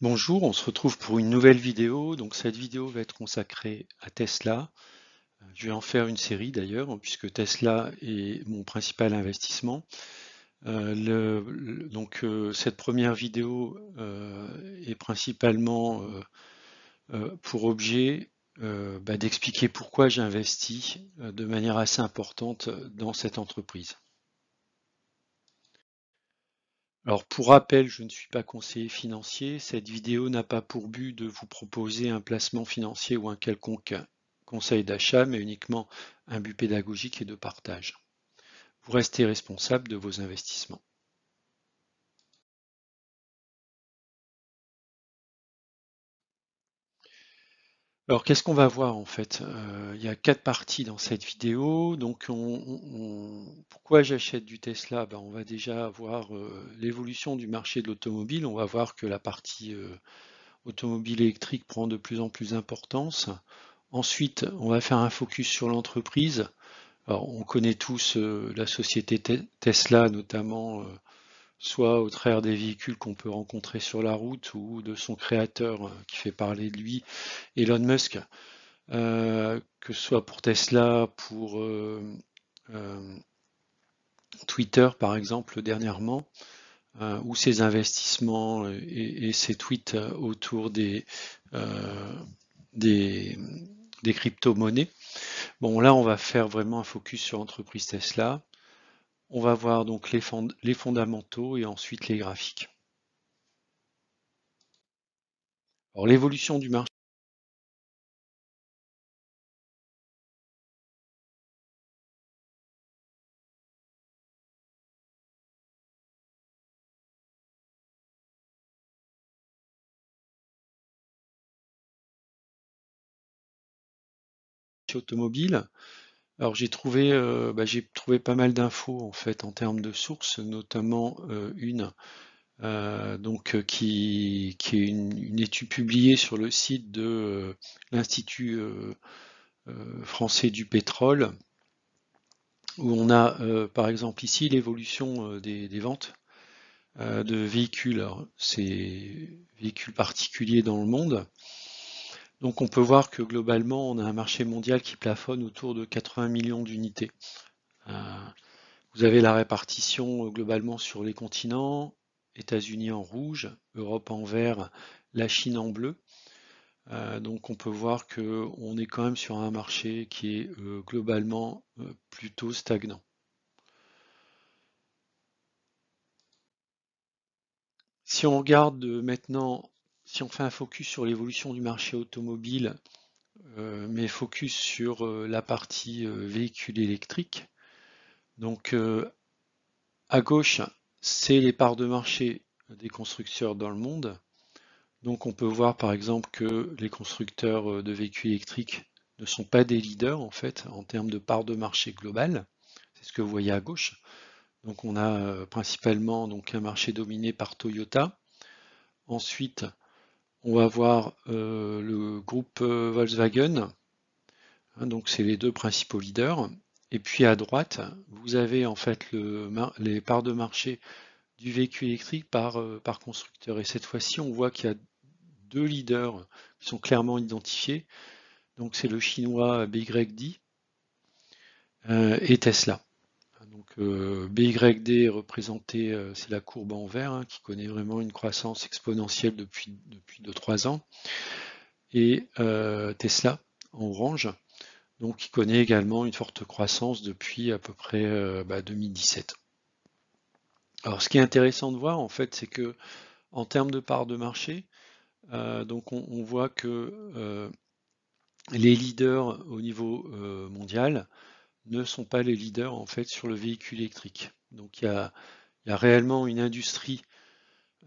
Bonjour, on se retrouve pour une nouvelle vidéo. Donc cette vidéo va être consacrée à Tesla. Euh, je vais en faire une série d'ailleurs, puisque Tesla est mon principal investissement. Euh, donc euh, cette première vidéo est principalement pour objet bah, d'expliquer pourquoi j'investis de manière assez importante dans cette entreprise. Alors pour rappel, je ne suis pas conseiller financier, cette vidéo n'a pas pour but de vous proposer un placement financier ou un quelconque conseil d'achat, mais uniquement un but pédagogique et de partage. Vous restez responsable de vos investissements. Alors qu'est-ce qu'on va voir en fait euh, Il y a quatre parties dans cette vidéo. Donc pourquoi j'achète du Tesla ben, On va déjà voir euh, l'évolution du marché de l'automobile. On va voir que la partie euh, automobile électrique prend de plus en plus d'importance. Ensuite, on va faire un focus sur l'entreprise. Alors on connaît tous la société Tesla, notamment soit au travers des véhicules qu'on peut rencontrer sur la route ou de son créateur euh, qui fait parler de lui, Elon Musk, euh, que ce soit pour Tesla, pour euh, Twitter par exemple dernièrement, ou ses investissements et, ses tweets autour des, des crypto-monnaies. Bon là on va faire vraiment un focus sur l'entreprise Tesla. On va voir donc les, fondamentaux et ensuite les graphiques. Alors l'évolution du marché automobile. Alors euh, bah, j'ai trouvé, pas mal d'infos en fait en termes de sources, notamment euh, une euh, donc qui, est une, étude publiée sur le site de l'Institut français du pétrole, où on a par exemple ici l'évolution des, ventes de véhicules. ces c'est véhicules particuliers dans le monde. Donc on peut voir que globalement, on a un marché mondial qui plafonne autour de 80 millions d'unités. Euh, vous avez la répartition euh, globalement sur les continents, États-Unis en rouge, Europe en vert, la Chine en bleu. Euh, donc on peut voir que on est quand même sur un marché qui est globalement plutôt stagnant. Si on regarde maintenant si on fait un focus sur l'évolution du marché automobile, euh, mais focus sur euh, la partie euh, véhicule électrique, donc à gauche, c'est les parts de marché des constructeurs dans le monde. Donc on peut voir par exemple que les constructeurs de véhicules électriques ne sont pas des leaders en fait en termes de parts de marché globale. C'est ce que vous voyez à gauche. Donc on a principalement donc, un marché dominé par Toyota. Ensuite, on va voir euh, le groupe euh, Volkswagen, hein, donc c'est les deux principaux leaders. Et puis à droite, vous avez en fait les parts de marché du véhicule électrique euh, par, constructeur. Et cette fois-ci, on voit qu'il y a deux leaders qui sont clairement identifiés. Donc c'est le chinois BYD et Tesla. Donc euh, BYD est représenté, euh, c'est la courbe en vert, hein, qui connaît vraiment une croissance exponentielle depuis, 2-3 ans. Et euh, Tesla en orange, donc qui connaît également une forte croissance depuis à peu près 2017. Bah, Alors ce qui est intéressant de voir en fait, c'est que en termes de part de marché, donc on, voit que les leaders au niveau mondial ne sont pas les leaders en fait sur le véhicule électrique. Donc il y a, réellement une industrie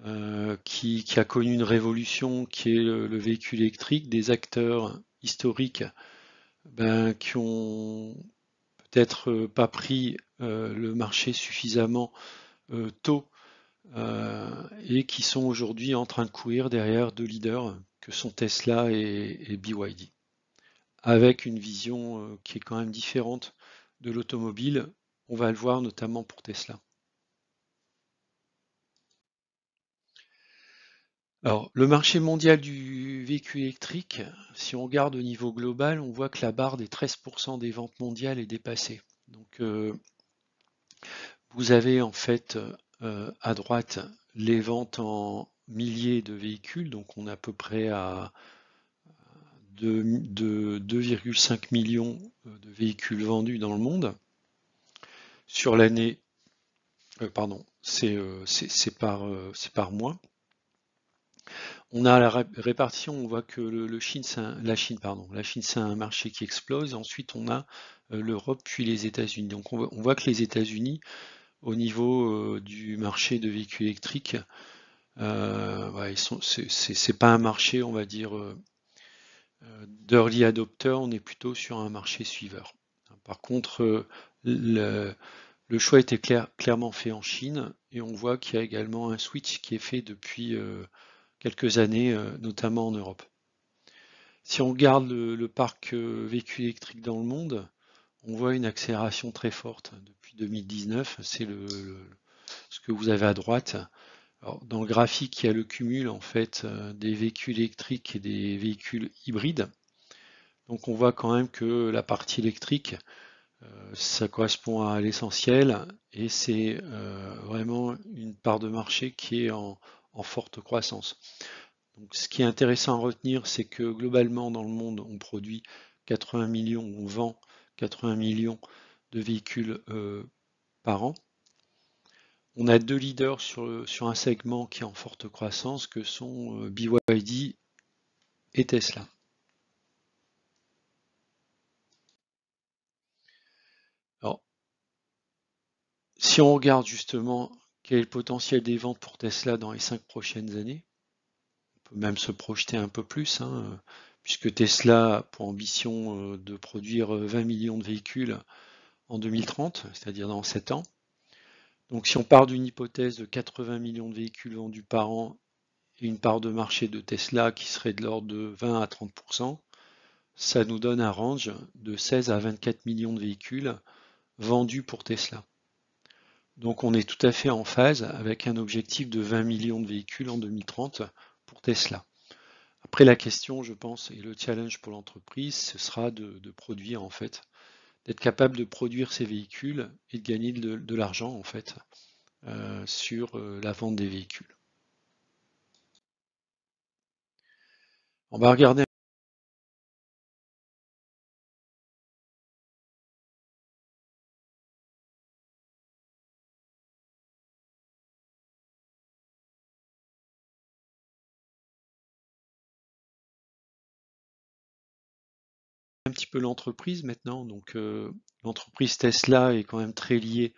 euh, qui, a connu une révolution qui est le, véhicule électrique, des acteurs historiques ben, qui ont peut-être euh, pas pris euh, le marché suffisamment tôt et qui sont aujourd'hui en train de courir derrière deux leaders que sont Tesla et, et BYD, avec une vision qui est quand même différente de l'automobile, on va le voir notamment pour Tesla. Alors, le marché mondial du véhicule électrique, si on regarde au niveau global, on voit que la barre des 13% des ventes mondiales est dépassée. Donc, euh, vous avez en fait euh, à droite les ventes en milliers de véhicules, donc on est à peu près à de, 2,5 millions euh, de véhicules vendus dans le monde. Sur l'année, euh, pardon, c'est euh, par, c'est par, mois. On a la répartition, on voit que le, la Chine, pardon, la Chine, c'est un marché qui explose. Ensuite, on a l'Europe puis les États-Unis. Donc, on voit, que les États-Unis, au niveau du marché de véhicules électriques, c'est pas un marché, on va dire, euh, d'early adopter, on est plutôt sur un marché suiveur. Par contre, euh, le, choix était clairement fait en Chine et on voit qu'il y a également un switch qui est fait depuis euh, quelques années, notamment en Europe. Si on regarde le, parc véhicule électrique dans le monde, on voit une accélération très forte depuis 2019. C'est ce que vous avez à droite dans le graphique, il y a le cumul en fait euh, des véhicules électriques et des véhicules hybrides. Donc on voit quand même que la partie électrique, euh, ça correspond à l'essentiel et c'est euh, vraiment une part de marché qui est en, forte croissance. ce qui est intéressant à retenir, c'est que globalement dans le monde, on produit 80 millions, on vend 80 millions de véhicules par an on a deux leaders sur, un segment qui est en forte croissance, que sont euh, BYD et Tesla. Alors, si on regarde justement quel est le potentiel des ventes pour Tesla dans les cinq prochaines années, on peut même se projeter un peu plus, hein, puisque Tesla a pour ambition euh, de produire 20 euh, millions de véhicules en 2030, c'est-à-dire dans sept ans. Donc si on part d'une hypothèse de 80 millions de véhicules vendus par an et une part de marché de Tesla qui serait de l'ordre de 20 à 30%, ça nous donne un range de 16 à 24 millions de véhicules vendus pour Tesla. Donc on est tout à fait en phase avec un objectif de 20 millions de véhicules en 2030 pour Tesla. Après la question, je pense, et le challenge pour l'entreprise, ce sera de, produire en fait d'être capable de produire ces véhicules et de gagner de, l'argent en fait euh, sur euh, la vente des véhicules. On va regarder l'entreprise maintenant. Donc euh, l'entreprise Tesla est quand même très liée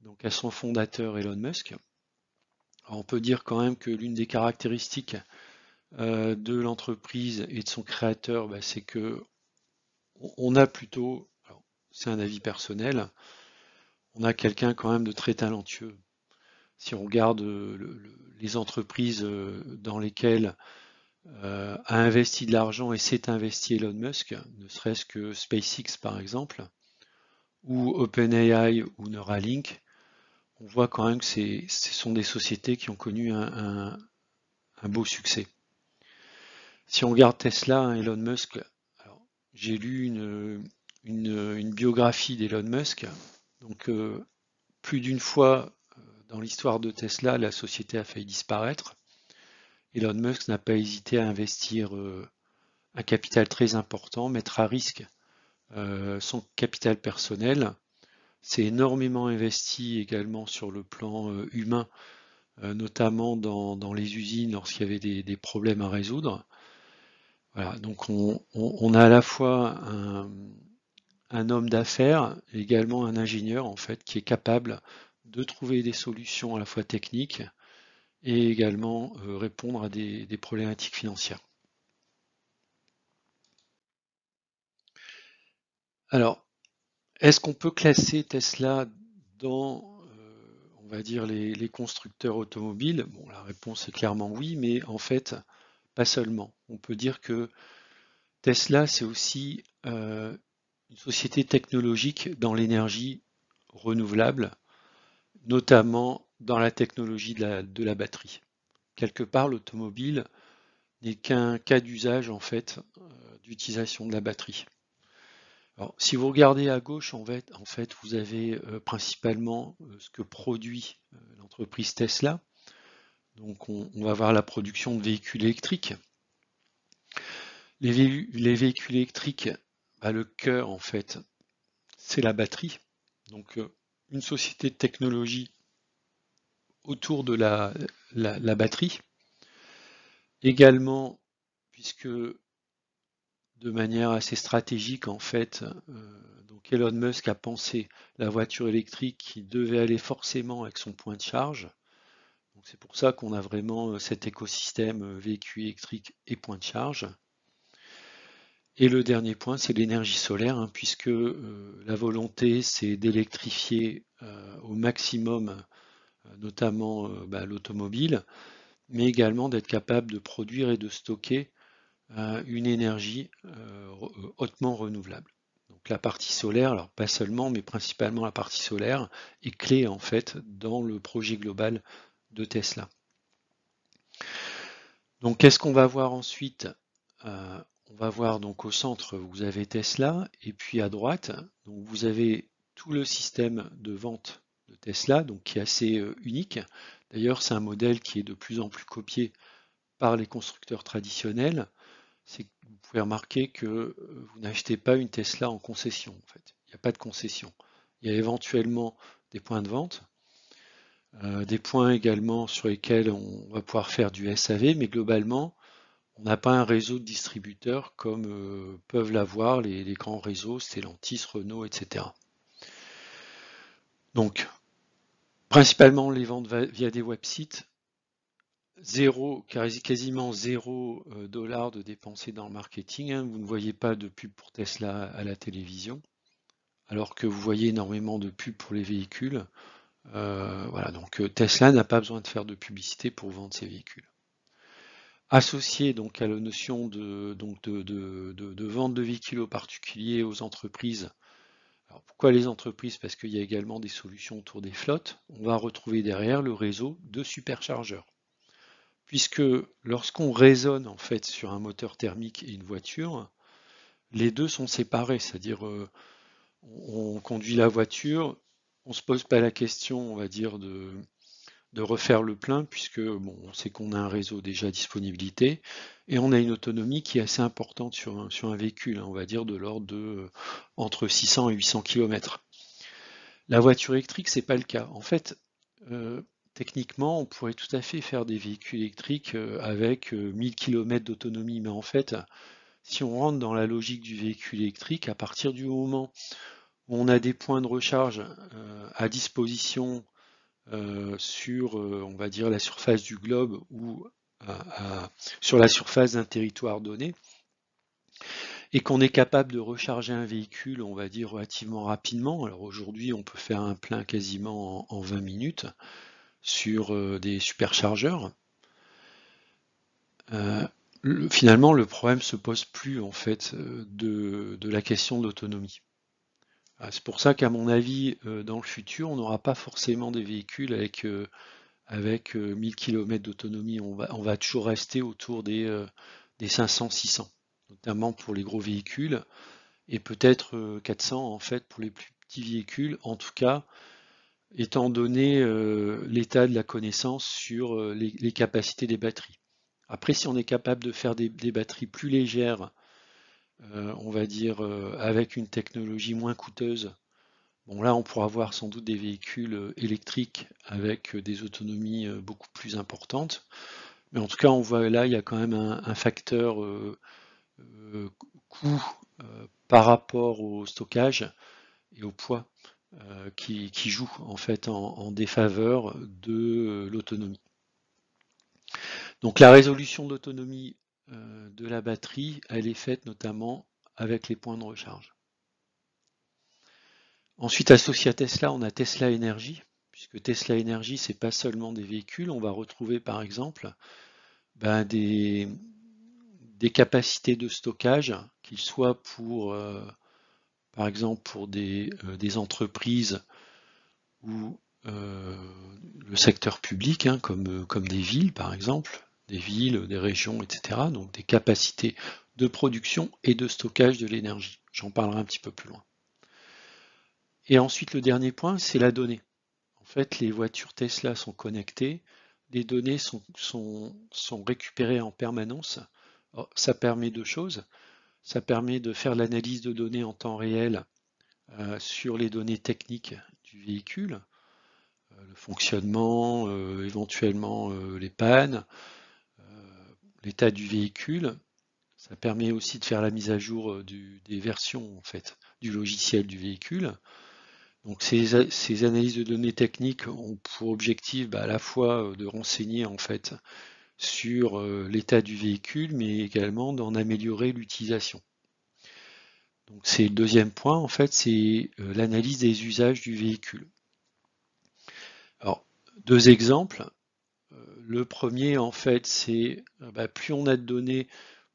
donc, à son fondateur Elon Musk. on peut dire quand même que l'une des caractéristiques euh, de l'entreprise et de son créateur, bah, c'est que on a plutôt, c'est un avis personnel, on a quelqu'un quand même de très talentueux. Si on regarde euh, les entreprises dans lesquelles euh, a investi de l'argent et s'est investi Elon Musk, ne serait-ce que SpaceX par exemple, ou OpenAI ou Neuralink, on voit quand même que ce sont des sociétés qui ont connu un, beau succès. Si on regarde Tesla, hein, Elon Musk, j'ai lu une, biographie d'Elon Musk, donc euh, plus d'une fois euh, dans l'histoire de Tesla, la société a failli disparaître. Elon Musk n'a pas hésité à investir euh, un capital très important, mettre à risque euh, son capital personnel. C'est énormément investi également sur le plan euh, humain, notamment dans, les usines lorsqu'il y avait des, problèmes à résoudre. Voilà, donc on, a à la fois un, un homme d'affaires, également un ingénieur en fait, qui est capable de trouver des solutions à la fois techniques, et également euh, répondre à des, problématiques financières. Alors, est-ce qu'on peut classer Tesla dans, euh, on va dire, les, constructeurs automobiles Bon, la réponse est clairement oui, mais en fait, pas seulement. On peut dire que Tesla, c'est aussi euh, une société technologique dans l'énergie renouvelable, notamment dans la technologie de la, batterie. Quelque part, l'automobile n'est qu'un cas d'usage en fait euh, d'utilisation de la batterie. si vous regardez à gauche, en fait, vous avez euh, principalement euh, ce que produit l'entreprise Tesla. Donc, on, va voir la production de véhicules électriques. Les, véhicules électriques, bah, le cœur, en fait, c'est la batterie. Donc, une société de technologie autour de la, batterie. Également, puisque de manière assez stratégique en fait. Euh, donc Elon Musk a pensé la voiture électrique qui devait aller forcément avec son point de charge. Donc c'est pour ça qu'on a vraiment euh, cet écosystème euh, véhicule électrique et point de charge. Et le dernier point, c'est l'énergie solaire, hein, puisque la volonté, c'est d'électrifier au maximum euh, notamment euh, bah, l'automobile, mais également d'être capable de produire et de stocker euh, une énergie hautement renouvelable. Donc la partie solaire, alors pas seulement, mais principalement la partie solaire, est clé en fait dans le projet global de Tesla. Donc qu'est-ce qu'on va voir ensuite On va voir donc au centre, vous avez Tesla, et puis à droite, donc vous avez tout le système de vente de Tesla, donc qui est assez euh, unique. D'ailleurs, c'est un modèle qui est de plus en plus copié par les constructeurs traditionnels. C'est vous pouvez remarquer que euh, vous n'achetez pas une Tesla en concession. En fait, il n'y a pas de concession. Il y a éventuellement des points de vente, euh, des points également sur lesquels on va pouvoir faire du SAV, mais globalement, on n'a pas un réseau de distributeurs comme peuvent l'avoir les, les, grands réseaux Stellantis, Renault, etc. Donc, Principalement les ventes via des websites. Zéro, quasiment zéro euh, dollar de dépenser dans le marketing. Hein. Vous ne voyez pas de pub pour Tesla à la télévision, alors que vous voyez énormément de pubs pour les véhicules. Euh, voilà, donc euh, Tesla n'a pas besoin de faire de publicité pour vendre ses véhicules. Associé donc à la notion de, de, de vente de véhicules aux particuliers, aux entreprises, alors pourquoi les entreprises Parce qu'il y a également des solutions autour des flottes. On va retrouver derrière le réseau de superchargeurs. Puisque lorsqu'on raisonne en fait sur un moteur thermique et une voiture, les deux sont séparés, c'est-à-dire euh, on conduit la voiture, on ne se pose pas la question, on va dire, de, de refaire le plein puisque bon, on sait qu'on a un réseau déjà disponibilité et on a une autonomie qui est assez importante sur un, sur un véhicule, hein, on va dire de l'ordre de euh, entre 600 et 800 km. La voiture électrique, c'est pas le cas. En fait, euh, techniquement, on pourrait tout à fait faire des véhicules électriques euh, avec 1000 km d'autonomie, mais en fait, si on rentre dans la logique du véhicule électrique, à partir du moment où on a des points de recharge à disposition euh, sur, euh, on va dire, la surface du globe ou euh, sur la surface d'un territoire donné, et qu'on est capable de recharger un véhicule, on va dire, relativement rapidement. Alors aujourd'hui, on peut faire un plein quasiment en, 20 minutes sur des superchargeurs. finalement, le problème se pose plus en fait de, la question d'autonomie ah, c'est pour ça qu'à mon avis, euh, dans le futur, on n'aura pas forcément des véhicules avec, euh, avec 1000 euh, km d'autonomie. On va, toujours rester autour des, 500-600, notamment pour les gros véhicules, et peut-être 400 en fait pour les plus petits véhicules. En tout cas, étant donné l'état de la connaissance sur les, capacités des batteries. Après, si on est capable de faire des batteries plus légères euh, on va dire, euh, avec une technologie moins coûteuse. Bon là, on pourra avoir sans doute des véhicules euh, électriques avec des autonomies beaucoup plus importantes. Mais en tout cas, on voit là, il y a quand même un, facteur coût par rapport au stockage et au poids qui, joue en fait en, défaveur de l'autonomie. Donc la résolution d'autonomie euh, de la batterie, elle est faite notamment avec les points de recharge. Ensuite, associé à Tesla, on a Tesla Energy, puisque Tesla Energy, c'est pas seulement des véhicules, on va retrouver par exemple ben, des, capacités de stockage, qu'ils soient pour, euh, par exemple, pour des, euh, entreprises ou le secteur public, hein, comme, comme des villes par exemple, des villes, des régions, etc. Donc des capacités de production et de stockage de l'énergie. J'en parlerai un petit peu plus loin. Et ensuite, le dernier point, c'est la donnée. En fait, les voitures Tesla sont connectées, les données sont, récupérées en permanence. Oh, ça permet deux choses. Ça permet de faire l'analyse de données en temps réel euh, sur les données techniques du véhicule, euh, le fonctionnement, euh, éventuellement les pannes, l'état du véhicule. Ça permet aussi de faire la mise à jour euh, des versions en fait, du logiciel du véhicule. Donc ces, analyses de données techniques ont pour objectif bah, à la fois euh, de renseigner en fait sur euh, l'état du véhicule, mais également d'en améliorer l'utilisation. Donc c'est le deuxième point, en fait, c'est l'analyse des usages du véhicule. Alors, deux exemples. Le premier, en fait, c'est euh, bah, plus on a de données,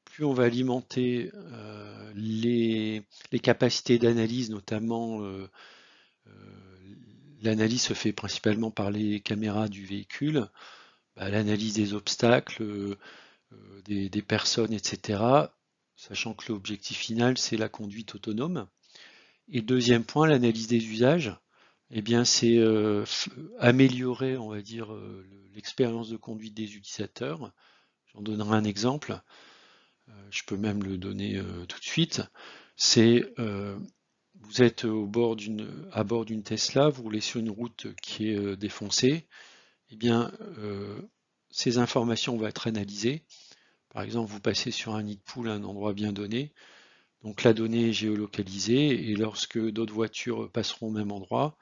plus on va alimenter euh, les, capacités d'analyse, notamment euh, l'analyse se fait principalement par les caméras du véhicule, bah, l'analyse des obstacles, des, personnes, etc. Sachant que l'objectif final, c'est la conduite autonome. Et deuxième point, l'analyse des usages eh bien, c'est euh, améliorer, on va dire, euh, l'expérience de conduite des utilisateurs. J'en donnerai un exemple. Euh, je peux même le donner tout de suite. C'est vous êtes à bord d'une Tesla, vous roulez sur une route qui est défoncée. Eh bien, ces informations vont être analysées. Par exemple, vous passez sur un nid de poule à un endroit bien donné. Donc la donnée est géolocalisée et lorsque d'autres voitures passeront au même endroit,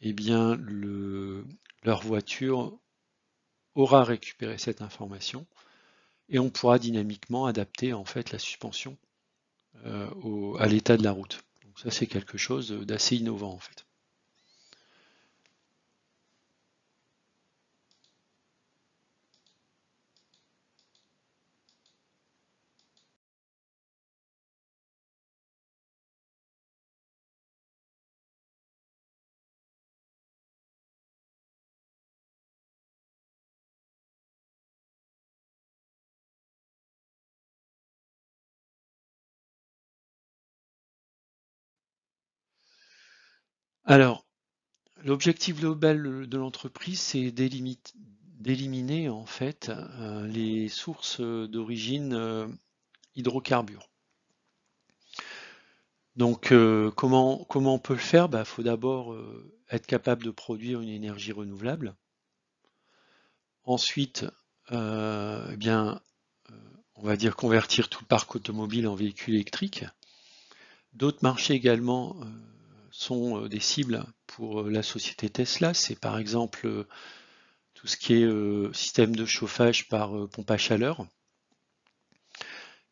eh bien le, leur voiture aura récupéré cette information et on pourra dynamiquement adapter en fait la suspension euh, à l'état de la route. Donc ça c'est quelque chose d'assez innovant en fait. Alors, l'objectif global de l'entreprise, c'est d'éliminer en fait euh, les sources d'origine euh, hydrocarbures. Donc euh, comment, comment on peut le faire Il bah, faut d'abord être capable de produire une énergie renouvelable. Ensuite, eh bien, on va dire convertir tout le parc automobile en véhicule électrique. D'autres marchés également sont euh, des cibles pour euh, la société Tesla. C'est par exemple euh, tout ce qui est système de chauffage par pompe à chaleur.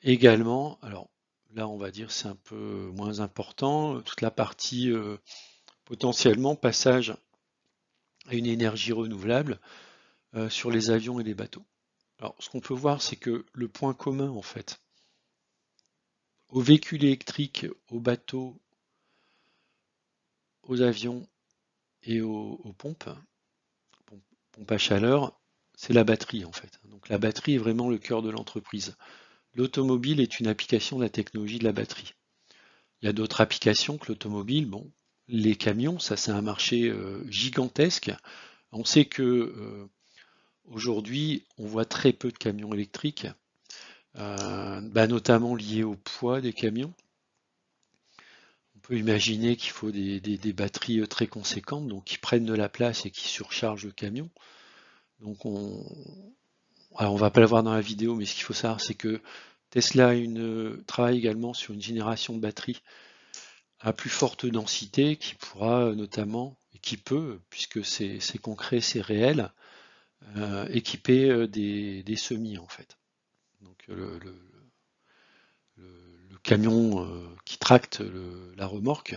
Également, alors là on va dire c'est un peu moins important, toute la partie potentiellement passage à une énergie renouvelable sur les avions et les bateaux. Alors ce qu'on peut voir c'est que le point commun en fait, aux véhicules électriques, aux bateaux aux avions et aux, pompes, pompes, à chaleur, c'est la batterie en fait. Donc la batterie est vraiment le cœur de l'entreprise. L'automobile est une application de la technologie de la batterie. Il y a d'autres applications que l'automobile. Bon, les camions, ça c'est un marché euh, gigantesque. On sait que euh, aujourd'hui, on voit très peu de camions électriques, euh, bah, notamment liés au poids des camions peut imaginer qu'il faut des, batteries euh, très conséquentes, donc qui prennent de la place et qui surchargent le camion. Donc on, va pas voir dans la vidéo, mais ce qu'il faut savoir, c'est que Tesla une, euh, travaille également sur une génération de batteries à plus forte densité qui pourra euh, notamment, et qui peut, puisque c'est concret, c'est réel, équiper des, semis en fait. Donc le, camion euh, qui tracte la remorque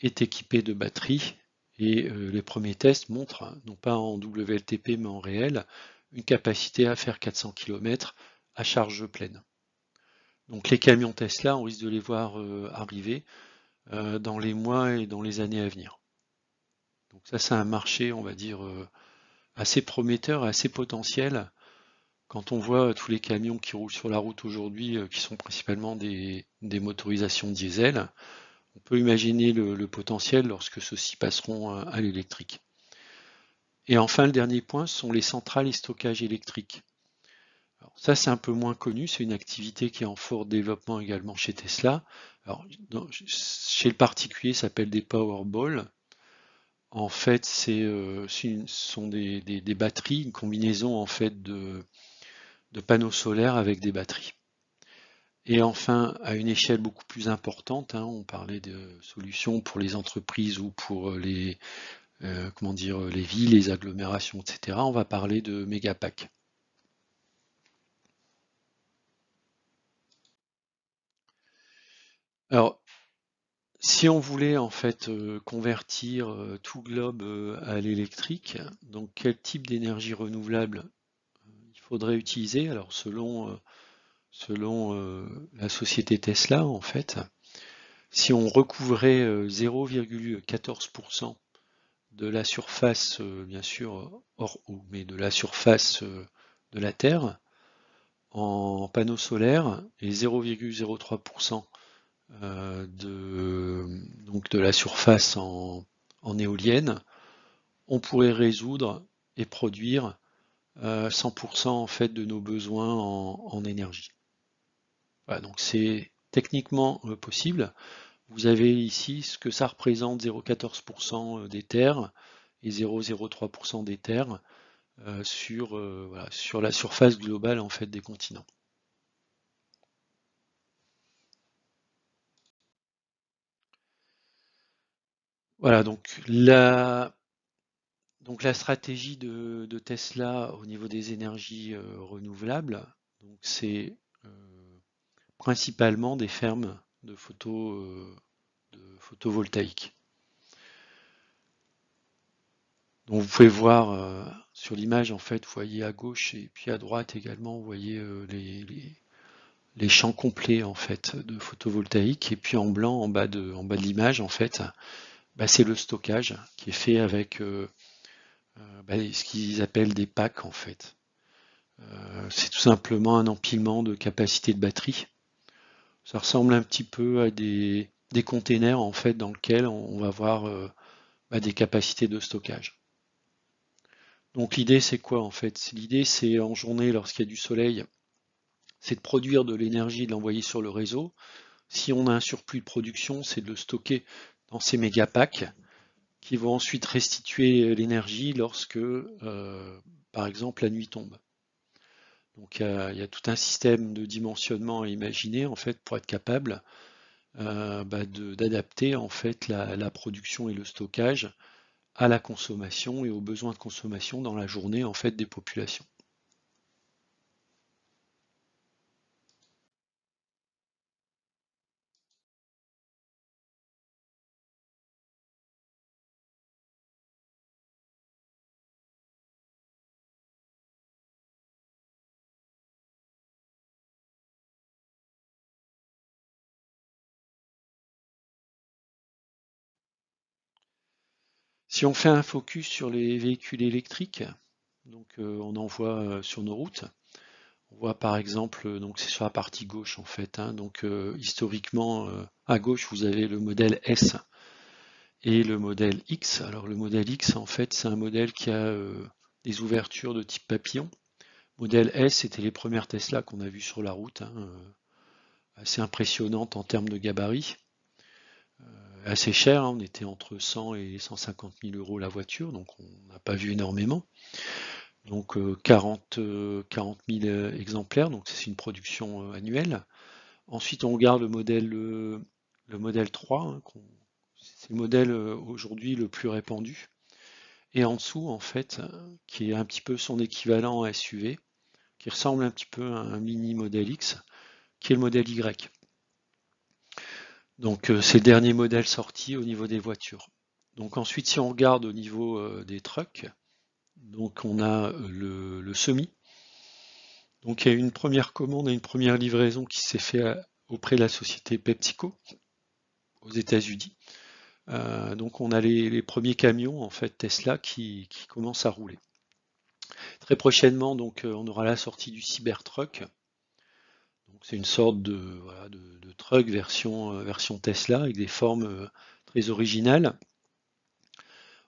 est équipé de batteries et euh, les premiers tests montrent, hein, non pas en WLTP mais en réel, une capacité à faire 400 km à charge pleine. Donc les camions Tesla, on risque de les voir euh, arriver dans les mois et dans les années à venir. Donc ça, c'est un marché, on va dire, assez prometteur, assez potentiel, quand on voit tous les camions qui roulent sur la route aujourd'hui, euh, qui sont principalement des, motorisations diesel, on peut imaginer le, potentiel lorsque ceux-ci passeront euh, à l'électrique. Et enfin, le dernier point ce sont les centrales et stockage électrique. ça, c'est un peu moins connu, c'est une activité qui est en fort développement également chez Tesla. chez le particulier, ça s'appelle des Powerball. En fait, euh, ce sont des, des, batteries, une combinaison en fait de, de panneaux solaires avec des batteries. Et enfin, à une échelle beaucoup plus importante, hein, on parlait de solutions pour les entreprises ou pour les, euh, comment dire, les villes, les agglomérations, etc. On va parler de pack Alors, si on voulait en fait euh, convertir euh, tout globe à l'électrique, donc quel type d'énergie renouvelable faudrait utiliser, alors selon, euh, selon euh, la société Tesla en fait, si on recouvrait 0,14% euh, de la surface, bien sûr, hors eau, mais de la surface de la Terre en panneaux solaires et 0,03% de, donc de la surface en, en éolienne, on pourrait résoudre et produire 100% euh, en fait de nos besoins en, énergie. donc c'est techniquement euh, possible. Vous avez ici ce que ça représente 0,14% euh, des terres et 0,03% des terres sur, sur la surface globale en fait des continents. Voilà, donc la donc la stratégie de, Tesla au niveau des énergies euh, renouvelables, c'est euh, principalement des fermes de, photo, euh, de photovoltaïques. Donc vous pouvez voir sur l'image, en fait, vous voyez à gauche et puis à droite également, vous voyez les, champs complets en fait de photovoltaïque. Et puis en blanc, en bas de, de l'image, en fait, bah, c'est le stockage qui est fait avec euh, ben, ce qu'ils appellent des packs en fait. Euh, c'est tout simplement un empilement de capacité de batterie. Ça ressemble un petit peu à des, des containers en fait dans lesquels on, va avoir euh, ben, des capacités de stockage. Donc l'idée c'est quoi en fait L'idée c'est en journée lorsqu'il y a du soleil, c'est de produire de l'énergie, de l'envoyer sur le réseau. Si on a un surplus de production, c'est de le stocker dans ces méga packs qui vont ensuite restituer l'énergie lorsque, euh, par exemple, la nuit tombe. Donc il y a tout un système de dimensionnement à imaginer en fait pour être capable euh, bah, d'adapter en fait la, la, production et le stockage à la consommation et aux besoins de consommation dans la journée en fait des populations. Si on fait un focus sur les véhicules électriques, donc euh, on en voit euh, sur nos routes, on voit par exemple, euh, donc c'est sur la partie gauche en fait, hein, donc historiquement à gauche vous avez le modèle S et le modèle X. Alors le modèle X en fait c'est un modèle qui a des ouvertures de type papillon. Modèle S c'était les premières Tesla qu'on a vues sur la route, hein, assez impressionnantes en termes de gabarit assez cher. Hein. on était entre 100 et 150 000 euros la voiture, donc on n'a pas vu énormément. Donc 40, euh, 000 euh, euh, exemplaires, donc c'est une production annuelle. Ensuite, on regarde le modèle, le modèle 3, hein, c'est le modèle aujourd'hui le plus répandu. Et en dessous, en fait, qui est un petit peu son équivalent SUV, qui ressemble un petit peu à un mini modèle X, qui est le modèle Y. Donc euh, c'est le dernier modèle sorti au niveau des voitures. Donc ensuite si on regarde au niveau euh, des trucks, donc on a euh, le, semi. Donc il y a une première commande et une première livraison qui s'est faite auprès de la société Peptico aux États-Unis. donc on a les, premiers camions en fait Tesla qui, qui commencent à rouler. Très prochainement donc on aura la sortie du Cybertruck c'est une sorte de, truck euh, version, Tesla avec des formes euh, très originales.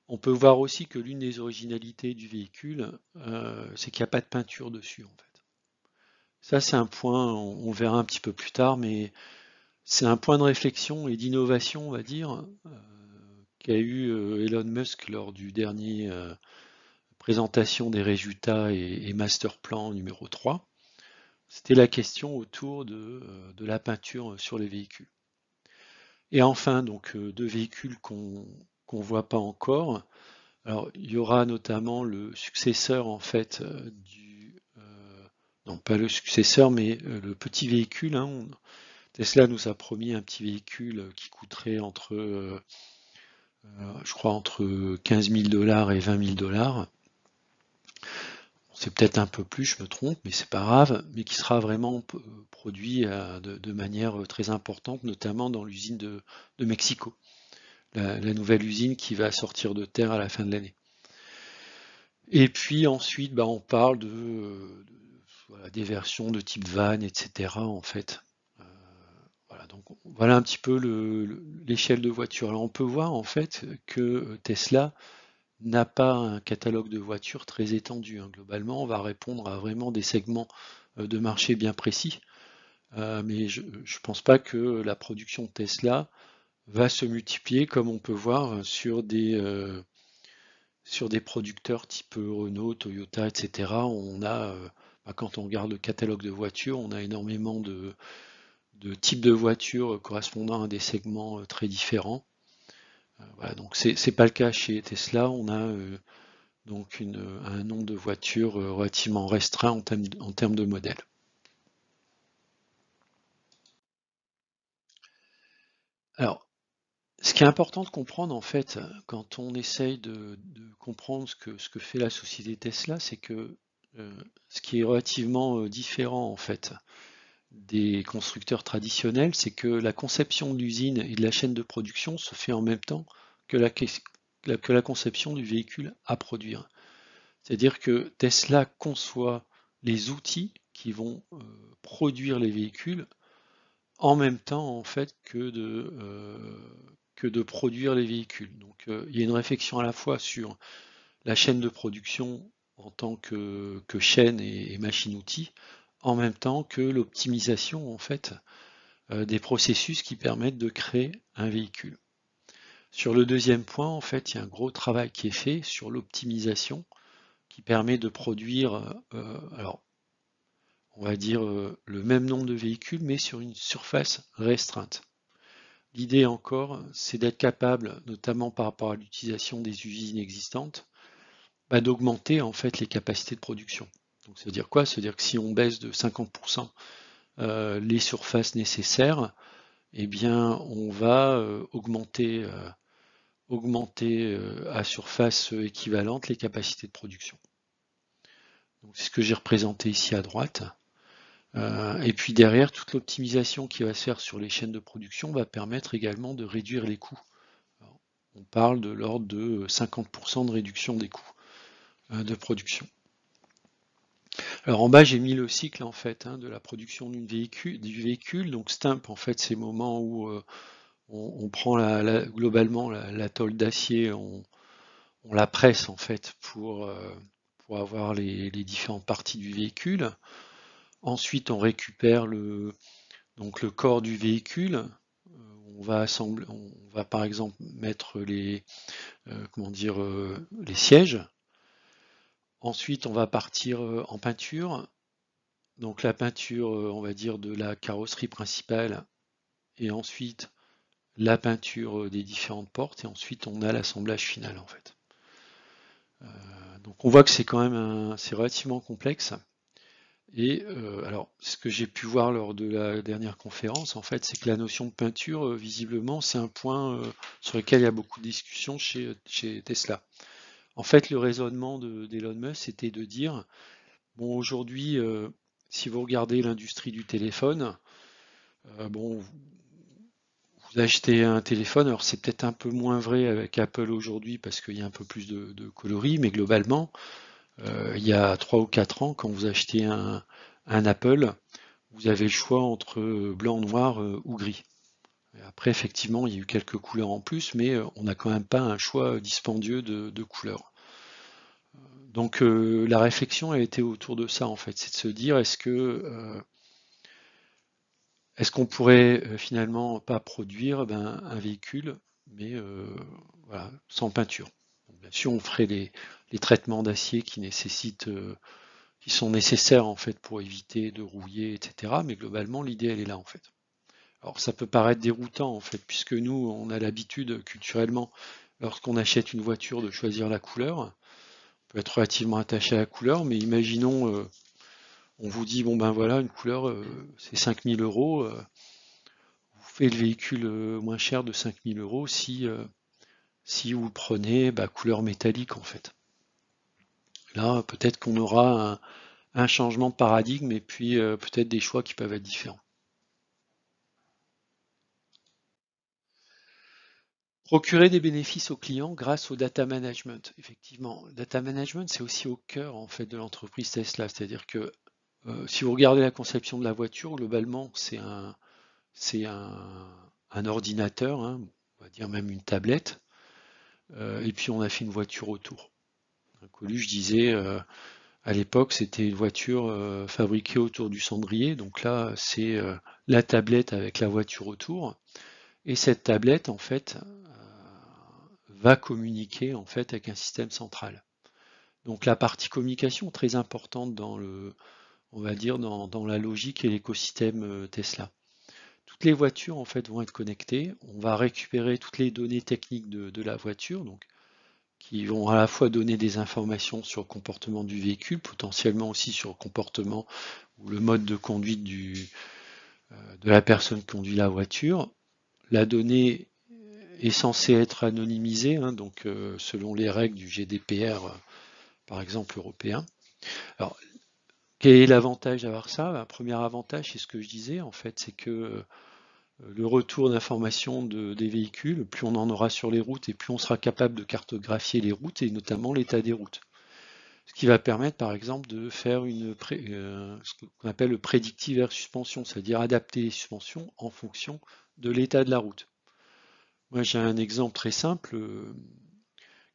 On peut voir aussi que l'une des originalités du véhicule, euh, c'est qu'il n'y a pas de peinture dessus en fait. Ça c'est un point, on, verra un petit peu plus tard, mais c'est un point de réflexion et d'innovation, on va dire, qu'a eu Elon Musk lors du dernier présentation des résultats et, et master plan numéro 3. C'était la question autour de, euh, la peinture euh, sur les véhicules. Et enfin, donc, euh, deux véhicules qu'on ne voit pas encore. Alors, il y aura notamment le successeur, en fait, du... non, pas le successeur, mais le petit véhicule. Hein. Tesla nous a promis un petit véhicule qui coûterait entre, je crois, entre 15 000 dollars et 20 000 dollars c'est peut-être un peu plus, je me trompe, mais c'est pas grave, mais qui sera vraiment euh, produit euh, de, manière euh, très importante, notamment dans l'usine de, Mexico, la, nouvelle usine qui va sortir de terre à la fin de l'année. Et puis ensuite, bah, on parle de, des versions de type van, etc. En fait, voilà, donc voilà un petit peu l'échelle de voiture. on peut voir en fait que Tesla n'a pas un catalogue de voitures très étendu. Hein. Globalement, on va répondre à vraiment des segments euh, de marché bien précis. Euh, mais je ne pense pas que la production de Tesla va se multiplier comme on peut voir sur des, euh, sur des producteurs type Renault, Toyota, etc. On a, bah, quand on regarde le catalogue de voitures, on a énormément de types de voitures correspondant à des segments très différents. Euh, voilà, donc c'est pas le cas chez Tesla. On a euh, donc un nombre de voitures euh, relativement restreint en termes, de modèles. Alors, ce qui est important de comprendre en fait, quand on essaye de, comprendre ce que, fait la société Tesla, c'est que ce qui est relativement différent en fait des constructeurs traditionnels, c'est que la conception de l'usine et de la chaîne de production se fait en même temps que la, que la conception du véhicule à produire. C'est-à-dire que Tesla conçoit les outils qui vont euh, produire les véhicules en même temps en fait que de, euh, produire les véhicules. Donc euh, il y a une réflexion à la fois sur la chaîne de production en tant que, chaîne et machine-outil, en même temps que l'optimisation en fait euh, des processus qui permettent de créer un véhicule. Sur le deuxième point, en fait, il y a un gros travail qui est fait sur l'optimisation qui permet de produire, euh, euh, alors, on va dire le même nombre de véhicules, mais sur une surface restreinte. L'idée encore, c'est d'être capable, notamment par rapport à l'utilisation des usines existantes, bah, d'augmenter en fait les capacités de production. Donc, ça veut dire quoi Ça veut dire que si on baisse de 50% euh, les surfaces nécessaires, eh bien, on va euh, augmenter, euh, à surface équivalente les capacités de production. C'est ce que j'ai représenté ici à droite. et puis derrière, toute l'optimisation qui va se faire sur les chaînes de production va permettre également de réduire les coûts. on parle de l'ordre de 50% de réduction des coûts de production. Alors en bas, j'ai mis le cycle en fait hein, de la production véhicule, du véhicule. Donc stamp, en fait, c'est le moment où euh, on, prend globalement la, tôle d'acier, on, la presse en fait pour, euh, pour avoir les, différentes parties du véhicule. Ensuite, on récupère le, donc le corps du véhicule. Euh, on va, on va par exemple mettre les, comment dire, les sièges Ensuite, on va partir euh, en peinture. Donc la peinture, euh, on va dire, de la carrosserie principale. Et ensuite, la peinture euh, des différentes portes. Et ensuite, on a l'assemblage final, en fait. donc on voit que c'est quand même relativement complexe. Et alors, ce que j'ai pu voir lors de la dernière conférence, en fait, c'est que la notion de peinture, visiblement, c'est un point sur lequel il y a beaucoup de discussions chez Tesla. En fait, le raisonnement d'Elon Musk, était de dire, bon, aujourd'hui, euh, si vous regardez l'industrie du téléphone, euh, bon, vous achetez un téléphone, alors c'est peut-être un peu moins vrai avec Apple aujourd'hui parce qu'il y a un peu plus de, coloris, mais globalement, euh, il y a 3 ou 4 ans, quand vous achetez un Apple, vous avez le choix entre blanc, noir ou gris. Après, effectivement, il y a eu quelques couleurs en plus, mais euh, on n'a quand même pas un choix dispendieux de, couleurs. Donc euh, la réflexion a été autour de ça en fait, c'est de se dire est-ce que euh, est-ce qu'on pourrait finalement pas produire ben, un véhicule, mais sans peinture. bien sûr, on ferait les, les traitements d'acier qui nécessitent qui sont nécessaires en fait pour éviter de rouiller, etc. Mais globalement, l'idée elle est là en fait. Alors ça peut paraître déroutant en fait, puisque nous, on a l'habitude culturellement, lorsqu'on achète une voiture, de choisir la couleur. On peut être relativement attaché à la couleur, mais imaginons, euh, on vous dit, bon ben voilà, une couleur, euh, c'est 5000 euros. Euh, vous faites le véhicule moins cher de 5000 euros si, si vous prenez bah, couleur métallique en fait. Là, peut-être qu'on aura un, changement de paradigme et puis peut-être des choix qui peuvent être différents. Procurer des bénéfices aux clients grâce au data management. Effectivement, data management, c'est aussi au cœur en fait de l'entreprise Tesla. C'est-à-dire que euh, si vous regardez la conception de la voiture, globalement, c'est un, c'est un, ordinateur, hein, on va dire même une tablette, euh, et puis on a fait une voiture autour. Coluche disait euh, à l'époque c'était une voiture euh, fabriquée autour du cendrier, donc là c'est la tablette avec la voiture autour. Et cette tablette, en fait, va communiquer en fait avec un système central. Donc la partie communication très importante dans le, on va dire dans, la logique et l'écosystème euh, Tesla. Toutes les voitures en fait vont être connectées. On va récupérer toutes les données techniques de, la voiture, donc qui vont à la fois donner des informations sur le comportement du véhicule, potentiellement aussi sur le comportement ou le mode de conduite du, euh, de la personne qui conduit la voiture. La donnée est censé être anonymisé, hein, donc euh, selon les règles du GDPR, euh, par exemple européen. Alors, quel est l'avantage d'avoir ça Un premier avantage, c'est ce que je disais, en fait, c'est que euh, le retour d'informations des véhicules, plus on en aura sur les routes et plus on sera capable de cartographier les routes et notamment l'état des routes. Ce qui va permettre par exemple de faire une ce qu'on appelle le prédictive air suspension, c'est-à-dire adapter les suspensions en fonction de l'état de la route. Moi, j'ai un exemple très simple.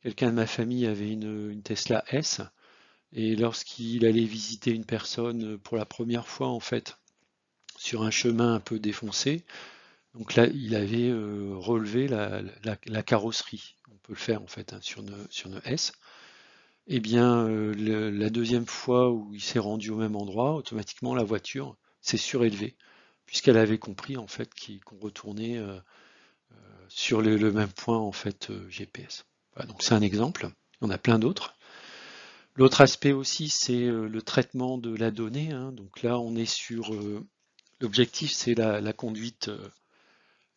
Quelqu'un de ma famille avait une, Tesla S et lorsqu'il allait visiter une personne pour la première fois, en fait, sur un chemin un peu défoncé, donc là, il avait euh, relevé la, carrosserie. On peut le faire en fait hein, sur, une, sur une S. Et eh bien, euh, la deuxième fois où il s'est rendu au même endroit, automatiquement la voiture s'est surélevée, puisqu'elle avait compris en fait qu'on retournait euh, sur le, même point en fait euh, GPS. donc c'est un exemple, on a plein d'autres. L'autre aspect aussi, c'est euh, le traitement de la donnée. Hein. Donc là, on est sur euh, l'objectif, c'est la, conduite,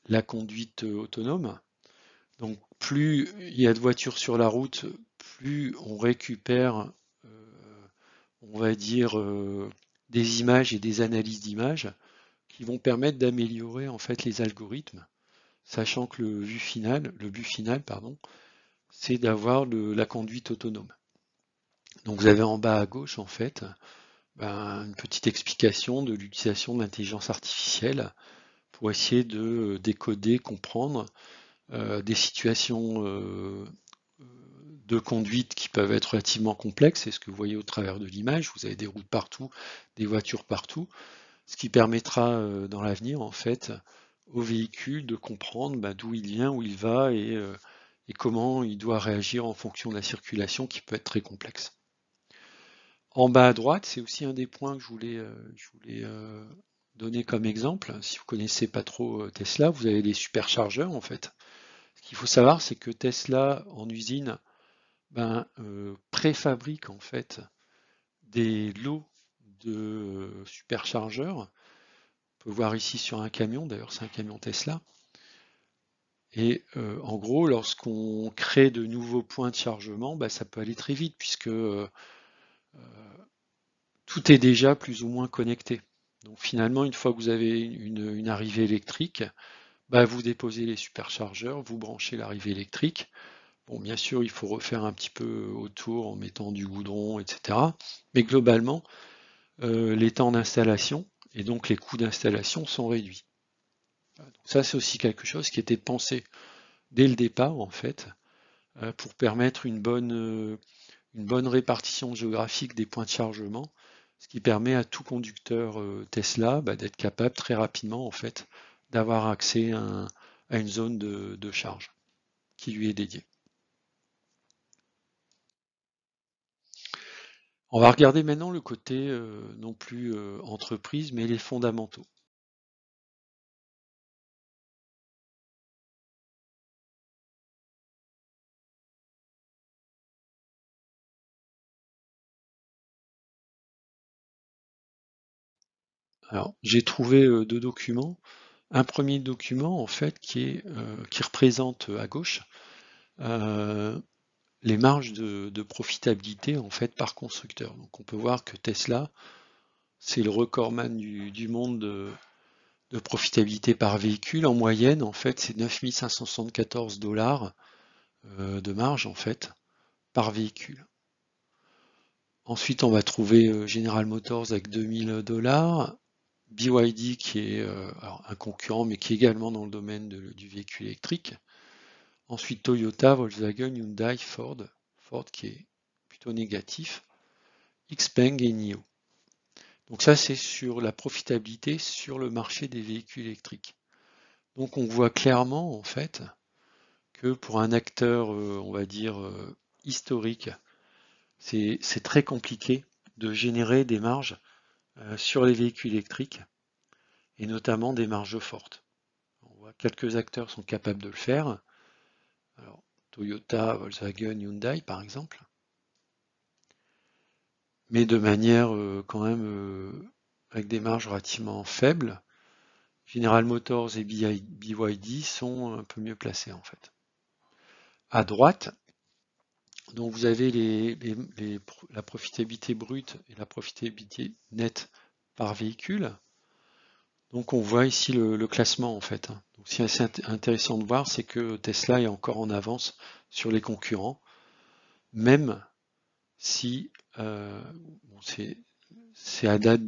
la conduite autonome. Donc plus il y a de voitures sur la route, plus on récupère, on va dire, des images et des analyses d'images qui vont permettre d'améliorer en fait les algorithmes sachant que le but final, pardon, c'est d'avoir la conduite autonome. Donc vous avez en bas à gauche en fait ben, une petite explication de l'utilisation de l'intelligence artificielle pour essayer de décoder, comprendre euh, des situations euh, de conduite qui peuvent être relativement complexes, c'est ce que vous voyez au travers de l'image, vous avez des routes partout, des voitures partout, ce qui permettra euh, dans l'avenir en fait au véhicule de comprendre bah, d'où il vient, où il va euh, et, comment il doit réagir en fonction de la circulation qui peut être très complexe. En bas à droite, c'est aussi un des points que je voulais, euh, je voulais euh, donner comme exemple. Si vous ne connaissez pas trop Tesla, vous avez les superchargeurs en fait. Ce qu'il faut savoir, c'est que Tesla en usine ben, préfabrique en fait des lots de superchargeurs voir ici sur un camion, d'ailleurs c'est un camion Tesla. Et euh, en gros, lorsqu'on crée de nouveaux points de chargement, bah, ça peut aller très vite puisque euh, euh, tout est déjà plus ou moins connecté. Donc finalement, une fois que vous avez une, arrivée électrique, bah, vous déposez les superchargeurs, vous branchez l'arrivée électrique. Bon, bien sûr, il faut refaire un petit peu autour en mettant du goudron, etc. Mais globalement, les temps d'installation, et donc les coûts d'installation sont réduits. ça, c'est aussi quelque chose qui était pensé dès le départ, en fait, euh, pour permettre une bonne, euh, une bonne répartition géographique des points de chargement, ce qui permet à tout conducteur euh, Tesla bah, d'être capable très rapidement, en fait, d'avoir accès à, une zone de charge qui lui est dédiée. On va regarder maintenant le côté euh, non plus euh, entreprise, mais les fondamentaux. Alors, j'ai trouvé euh, deux documents. Un premier document, en fait, qui, est, qui représente à gauche les marges de, profitabilité en fait par constructeur. Donc on peut voir que Tesla, c'est le recordman du, du monde de, profitabilité par véhicule. En moyenne, en fait, c'est 9574 dollars euh, de marge en fait par véhicule. Ensuite, on va trouver euh, General Motors avec 2000 dollars, BYD qui est euh, un concurrent mais qui est également dans le domaine du véhicule électrique, Ensuite Toyota, Volkswagen, Hyundai, Ford, Ford qui est plutôt négatif, Xpeng et NIO. Donc ça c'est sur la profitabilité sur le marché des véhicules électriques. Donc on voit clairement en fait que pour un acteur, euh, on va dire, euh, historique, c'est très compliqué de générer des marges euh, sur les véhicules électriques et notamment des marges fortes. On voit quelques acteurs sont capables de le faire, Toyota, Volkswagen, Hyundai par exemple. Mais de manière euh, quand même euh, avec des marges relativement faibles, General Motors et BYD sont un peu mieux placés en fait. À droite, donc vous avez la profitabilité brute et la profitabilité nette par véhicule. Donc on voit ici le, le classement en fait. Hein ce qui est assez intéressant de voir, c'est que Tesla est encore en avance sur les concurrents, même si euh, c'est à date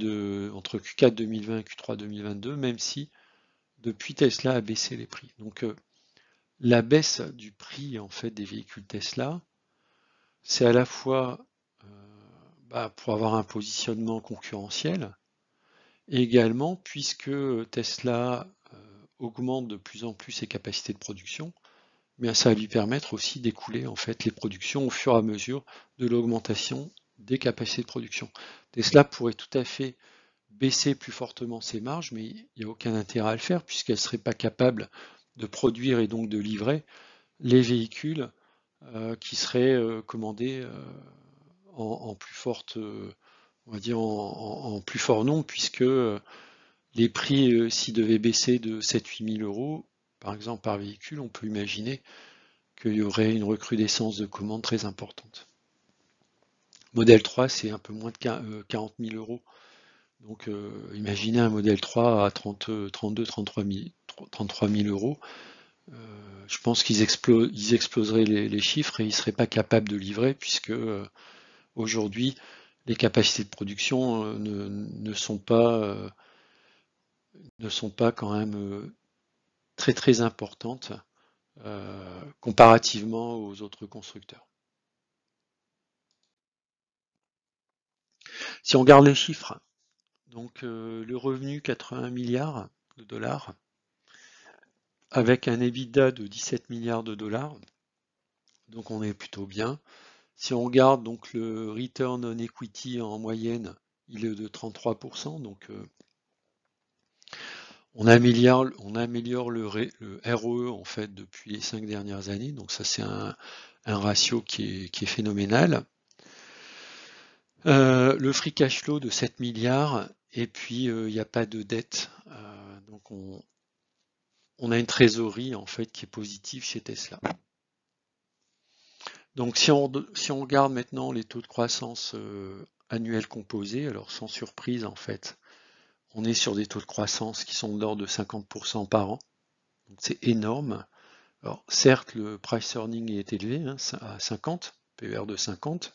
entre Q4 2020 et Q3 2022, même si depuis Tesla a baissé les prix. Donc euh, la baisse du prix en fait des véhicules Tesla, c'est à la fois euh, bah, pour avoir un positionnement concurrentiel, et également puisque Tesla augmente de plus en plus ses capacités de production, mais ça va lui permettre aussi d'écouler en fait les productions au fur et à mesure de l'augmentation des capacités de production. Tesla pourrait tout à fait baisser plus fortement ses marges, mais il n'y a aucun intérêt à le faire puisqu'elle ne serait pas capable de produire et donc de livrer les véhicules euh, qui seraient euh, commandés euh, en, plus forte, on va dire en plus fort nombre, puisque les prix, euh, s'ils devaient baisser de 7-8 000 euros, par exemple par véhicule, on peut imaginer qu'il y aurait une recrudescence de commandes très importante. Modèle 3, c'est un peu moins de 40 000 euh, euros. Donc euh, imaginez un modèle 3 à 32, 33 000, euros. je pense qu'ils exploseraient les, chiffres et ils ne seraient pas capables de livrer puisque aujourd'hui les capacités de production ne, sont pas ne sont pas quand même euh, très très importantes euh, comparativement aux autres constructeurs. Si on regarde les chiffres, donc euh, le revenu 80 milliards de dollars avec un EBITDA de 17 milliards de dollars, donc on est plutôt bien. Si on regarde donc le return on equity en moyenne, il est de 33%, donc on améliore, le, RE e, en fait depuis les cinq dernières années, donc ça c'est un, ratio qui est, phénoménal. Euh, le free cash flow de 7 milliards, et puis euh, il n'y a pas de dette. Euh, donc on, a une trésorerie en fait qui est positive chez Tesla. Donc si on, si on regarde maintenant les taux de croissance annuels composés, alors sans surprise en fait, on est sur des taux de croissance qui sont de l'ordre de 50% par an. c'est énorme. Alors certes, le price earning est élevé, hein, à 50, PER de 50,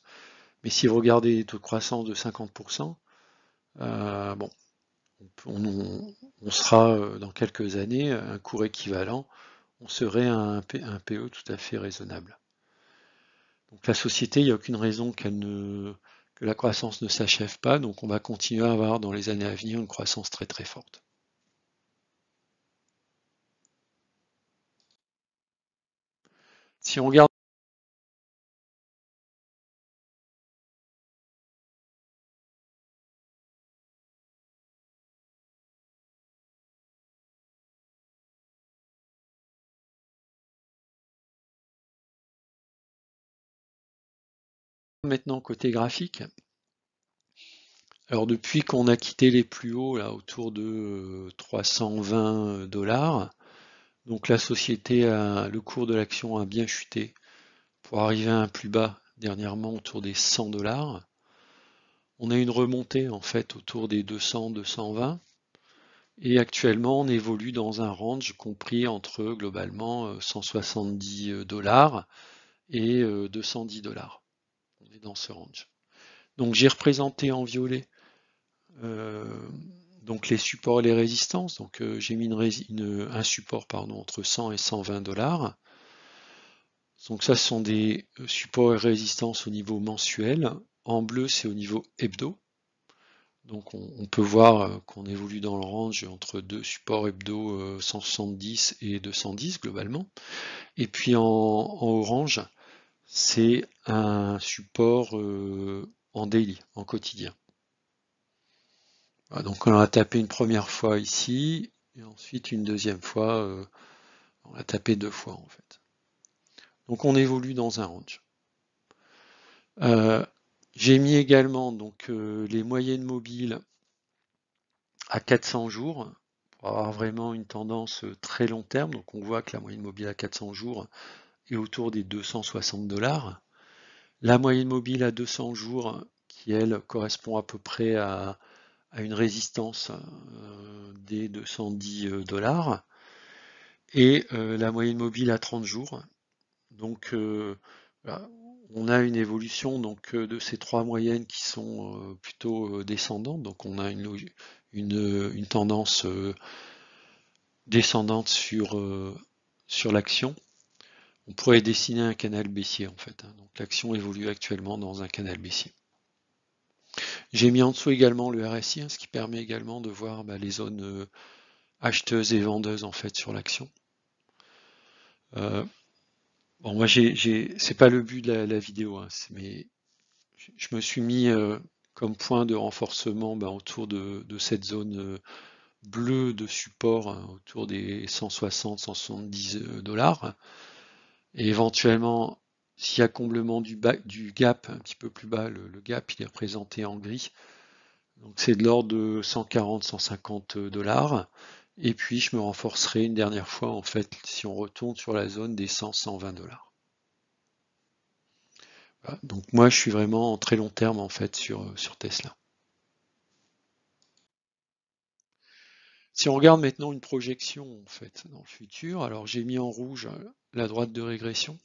mais si vous regardez les taux de croissance de 50%, euh, bon, on, sera euh, dans quelques années euh, un cours équivalent, on serait un, un PE tout à fait raisonnable. Donc la société, il n'y a aucune raison qu'elle ne, la croissance ne s'achève pas, donc on va continuer à avoir dans les années à venir une croissance très très forte. Si on regarde maintenant côté graphique. Alors depuis qu'on a quitté les plus hauts là autour de 320 euh, dollars, donc la société a, le cours de l'action a bien chuté pour arriver à un plus bas dernièrement autour des 100 dollars. On a une remontée en fait autour des 200-220 et actuellement on évolue dans un range compris entre globalement 170 euh, dollars et 210 euh, dollars dans ce range. Donc j'ai représenté en violet euh, donc les supports et les résistances. Donc euh, j'ai mis une, un support pardon, entre 100 et 120 dollars. Donc ça, ce sont des euh, supports et résistances au niveau mensuel. En bleu, c'est au niveau hebdo. Donc on, peut voir qu'on évolue dans le range entre deux supports hebdo 170 et 210 globalement. Et puis en orange, c'est un support euh, en daily, en quotidien. Donc on a tapé une première fois ici, et ensuite une deuxième fois, euh, on a tapé deux fois en fait. Donc on évolue dans un range. Euh, j'ai mis également donc les moyennes mobiles à 400 jours, pour avoir vraiment une tendance très long terme. Donc on voit que la moyenne mobile à 400 jours, autour des 260 dollars. La moyenne mobile à 200 jours, qui elle correspond à peu près à, une résistance euh, des 210 euh, dollars. Et euh, la moyenne mobile à 30 jours. Donc on a une évolution donc, de ces trois moyennes qui sont plutôt descendantes. Donc on a une, une, une tendance descendante sur, sur l'action on pourrait dessiner un canal baissier en fait. Hein. donc l'action évolue actuellement dans un canal baissier. J'ai mis en dessous également le RSI, hein, ce qui permet également de voir bah, les zones euh, acheteuses et vendeuses en fait sur l'action. Euh, bon, moi, c'est pas le but de la, vidéo, hein, mais je me suis mis euh, comme point de renforcement bah, autour de, cette zone bleue de support, autour des 160-170 dollars. Et éventuellement, s'il y a comblement du, gap un petit peu plus bas, le, gap il est représenté en gris. Donc c'est de l'ordre de 140-150 dollars. Et puis je me renforcerai une dernière fois en fait si on retourne sur la zone des 100-120 dollars. Donc moi je suis vraiment en très long terme en fait sur Tesla. Si on regarde maintenant une projection en fait dans le futur, alors j'ai mis en rouge euh, la droite de régression.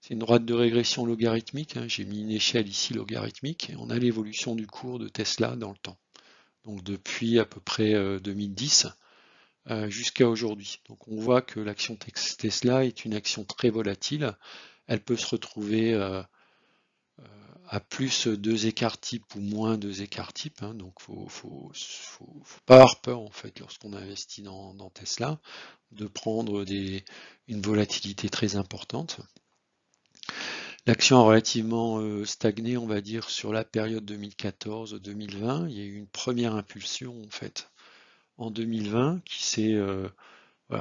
C'est une droite de régression logarithmique, hein. j'ai mis une échelle ici logarithmique, et on a l'évolution du cours de Tesla dans le temps. Donc depuis à peu près 2010 euh, euh, jusqu'à aujourd'hui. Donc on voit que l'action Tesla est une action très volatile, elle peut se retrouver à plus deux écarts types ou moins deux écarts types. Hein. donc faut, faut, faut, pas avoir peur en fait lorsqu'on investit dans, Tesla de prendre des, une volatilité très importante. L'action a relativement euh, stagné, on va dire, sur la période 2014-2020. Il y a eu une première impulsion en fait en 2020 qui s'est euh,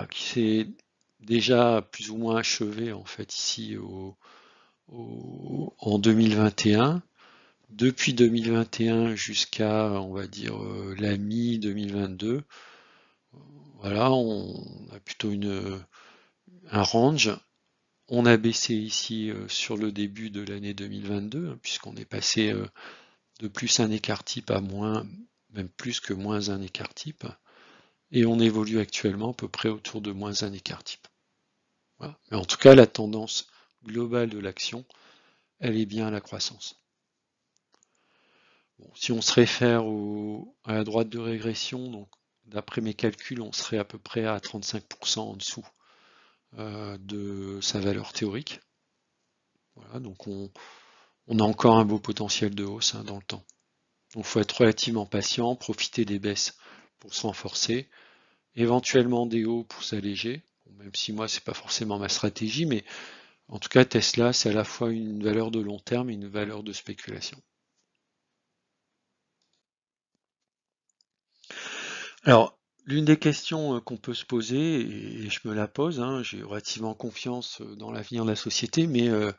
qui s'est déjà plus ou moins achevée en fait ici au en 2021. Depuis 2021 jusqu'à, on va dire, euh, la mi-2022, voilà, on a plutôt une, un range. On a baissé ici euh, sur le début de l'année 2022, hein, puisqu'on est passé euh, de plus un écart type à moins, même plus que moins un écart type. Et on évolue actuellement à peu près autour de moins un écart type. Mais en tout cas, la tendance globale de l'action, elle est bien à la croissance. si on se réfère à la droite de régression, donc d'après mes calculs, on serait à peu près à 35% en dessous euh, de sa valeur théorique. donc on, a encore un beau potentiel de hausse hein, dans le temps. Donc il faut être relativement patient, profiter des baisses pour se renforcer, éventuellement des hauts pour s'alléger, même si moi c'est pas forcément ma stratégie, mais en tout cas, Tesla, c'est à la fois une valeur de long terme et une valeur de spéculation. Alors, L'une des questions euh, qu'on peut se poser, et je me la pose, hein, j'ai relativement confiance euh, dans l'avenir de la société, mais euh,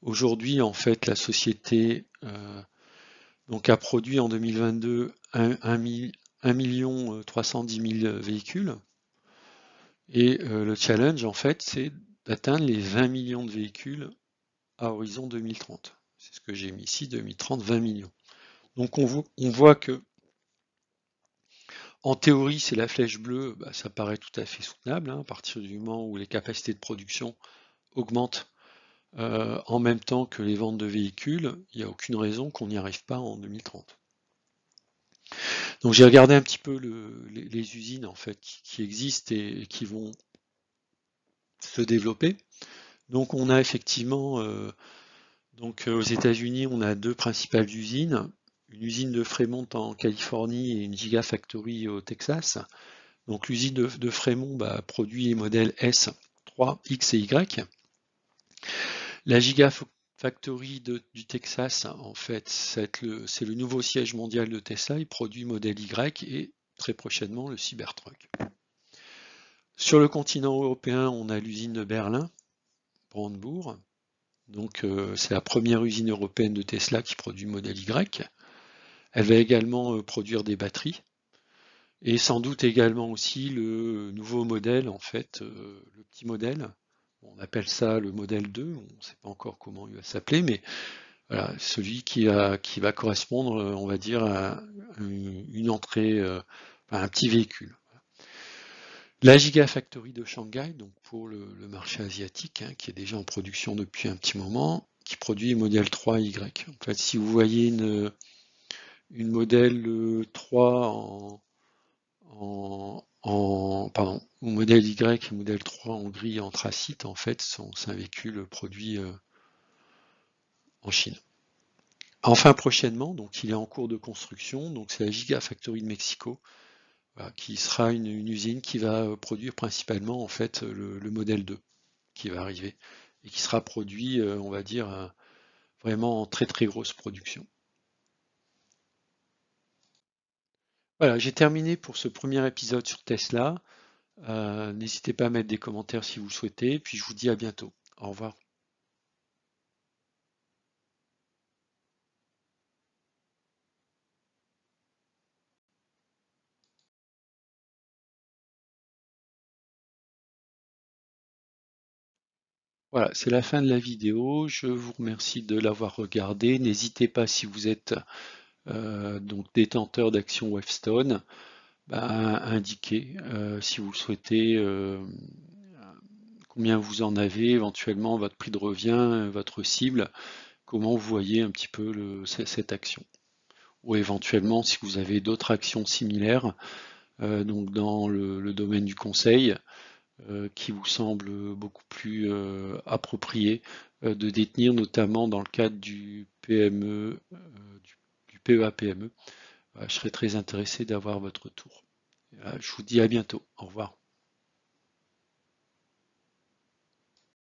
aujourd'hui, en fait, la société donc a produit en 2022 1, 1, 310 000 véhicules. Et le challenge, en fait, c'est d'atteindre les 20 millions de véhicules à horizon 2030. C'est ce que j'ai mis ici, 2030, 20 millions. Donc on, voit, on que, en théorie, c'est la flèche bleue, bah, ça paraît tout à fait soutenable, hein, à partir du moment où les capacités de production augmentent euh, en même temps que les ventes de véhicules, il n'y a aucune raison qu'on n'y arrive pas en 2030. Donc j'ai regardé un petit peu les, usines en fait qui, existent et qui vont se développer. Donc on a effectivement, euh, donc euh, aux États-Unis, on a deux principales usines, une usine de Fremont en Californie et une Gigafactory au Texas. Donc l'usine de, Fremont bah, produit les modèles S, 3, X et Y. La Gigafactory du Texas, en fait, c'est le, le nouveau siège mondial de Tesla. Il produit modèle Y et très prochainement le Cybertruck. Sur le continent européen, on a l'usine de Berlin, Brandebourg. Donc euh, c'est la première usine européenne de Tesla qui produit modèle Y. Elle va également euh, produire des batteries. Et sans doute également aussi le nouveau modèle, en fait, euh, le petit modèle. On appelle ça le modèle 2, on ne sait pas encore comment il va s'appeler, mais celui qui, va correspondre, on va dire, à une entrée, à un petit véhicule. La Gigafactory de Shanghai, donc pour le, marché asiatique, hein, qui est déjà en production depuis un petit moment, qui produit modèle 3Y. En fait, si vous voyez une, modèle 3 euh, en, modèle Y et modèle 3 en gris anthracite, en fait, sont un véhicule produit euh, en Chine. Enfin, prochainement, donc il est en cours de construction, donc c'est la Gigafactory de Mexico qui sera une, usine qui va euh, produire principalement en fait le, modèle 2 qui va arriver et qui sera produit, euh, on va dire, euh, vraiment en très très grosse production. Voilà, j'ai terminé pour ce premier épisode sur Tesla. N'hésitez pas à mettre des commentaires si vous souhaitez, puis je vous dis à bientôt. Au revoir. Voilà, c'est la fin de la vidéo. Je vous remercie de l'avoir regardé, N'hésitez pas si vous êtes euh, donc détenteur d'action Webstone à bah, indiquer euh, si vous souhaitez euh, combien vous en avez, éventuellement votre prix de revient, votre cible, comment vous voyez un petit peu cette action. Ou éventuellement si vous avez d'autres actions similaires, donc dans le, domaine du conseil, euh, qui vous semble beaucoup plus euh, approprié euh, de détenir, notamment dans le cadre du PME, du, PEA-PME. E. je serais très intéressé d'avoir votre tour. je vous dis à bientôt. Au revoir.